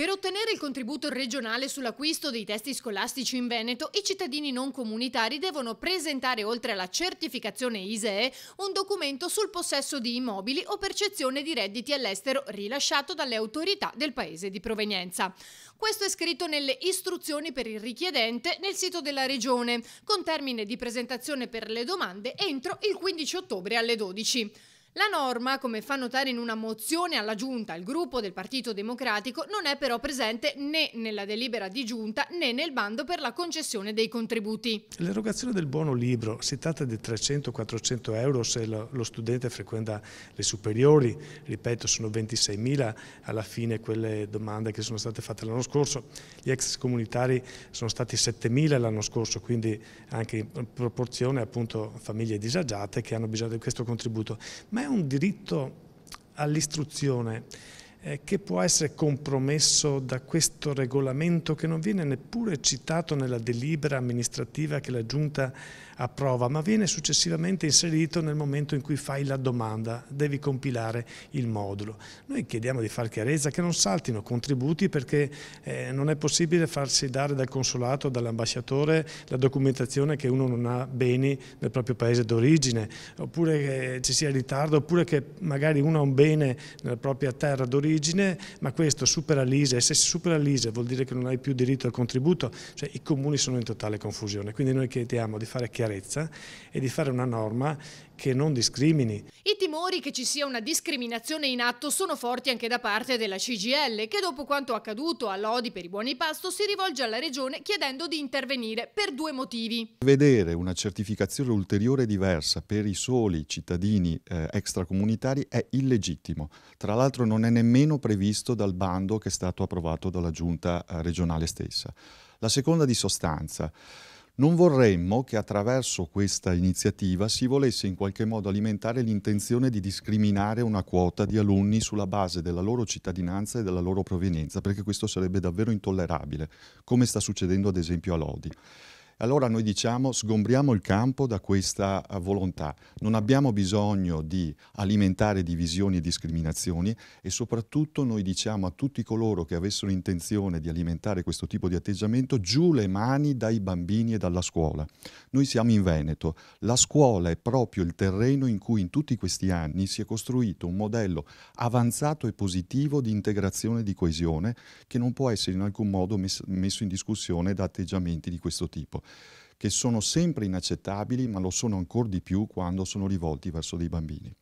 Per ottenere il contributo regionale sull'acquisto dei testi scolastici in Veneto, i cittadini non comunitari devono presentare, oltre alla certificazione ISEE, un documento sul possesso di immobili o percezione di redditi all'estero rilasciato dalle autorità del paese di provenienza. Questo è scritto nelle istruzioni per il richiedente nel sito della Regione, con termine di presentazione per le domande entro il 15 ottobre alle 12. La norma, come fa notare in una mozione alla Giunta il gruppo del Partito Democratico, non è però presente né nella delibera di Giunta né nel bando per la concessione dei contributi. L'erogazione del buono libro si tratta di 300-400 euro se lo studente frequenta le superiori, ripeto sono 26.000 alla fine quelle domande che sono state fatte l'anno scorso, gli ex comunitari sono stati 7.000 l'anno scorso, quindi anche in proporzione appunto famiglie disagiate che hanno bisogno di questo contributo. Ma è un diritto all'istruzione eh, che può essere compromesso da questo regolamento che non viene neppure citato nella delibera amministrativa che la Giunta approva, ma viene successivamente inserito nel momento in cui fai la domanda, devi compilare il modulo. Noi chiediamo di far chiarezza, che non saltino contributi perché eh, non è possibile farsi dare dal consolato, dall'ambasciatore la documentazione che uno non ha beni nel proprio paese d'origine, oppure che eh, ci sia ritardo, oppure che magari uno ha un bene nella propria terra d'origine d'origine, ma questo supera l'ISE e se si supera l'ISE vuol dire che non hai più diritto al contributo, cioè i comuni sono in totale confusione, quindi noi chiediamo di fare chiarezza e di fare una norma che non discrimini. I timori che ci sia una discriminazione in atto sono forti anche da parte della CGL, che dopo quanto accaduto a Lodi per i buoni pasto si rivolge alla Regione chiedendo di intervenire per due motivi. Vedere una certificazione ulteriore diversa per i soli cittadini eh, extracomunitari è illegittimo. Tra l'altro non è nemmeno meno previsto dal bando che è stato approvato dalla giunta eh, regionale stessa. La seconda di sostanza. Non vorremmo che attraverso questa iniziativa si volesse in qualche modo alimentare l'intenzione di discriminare una quota di alunni sulla base della loro cittadinanza e della loro provenienza, perché questo sarebbe davvero intollerabile, come sta succedendo ad esempio a Lodi. Allora noi diciamo sgombriamo il campo da questa eh, volontà, non abbiamo bisogno di alimentare divisioni e discriminazioni e soprattutto noi diciamo a tutti coloro che avessero intenzione di alimentare questo tipo di atteggiamento giù le mani dai bambini e dalla scuola. Noi siamo in Veneto, la scuola è proprio il terreno in cui in tutti questi anni si è costruito un modello avanzato e positivo di integrazione e di coesione che non può essere in alcun modo messo in discussione da atteggiamenti di questo tipo che sono sempre inaccettabili, ma lo sono ancora di più quando sono rivolti verso dei bambini.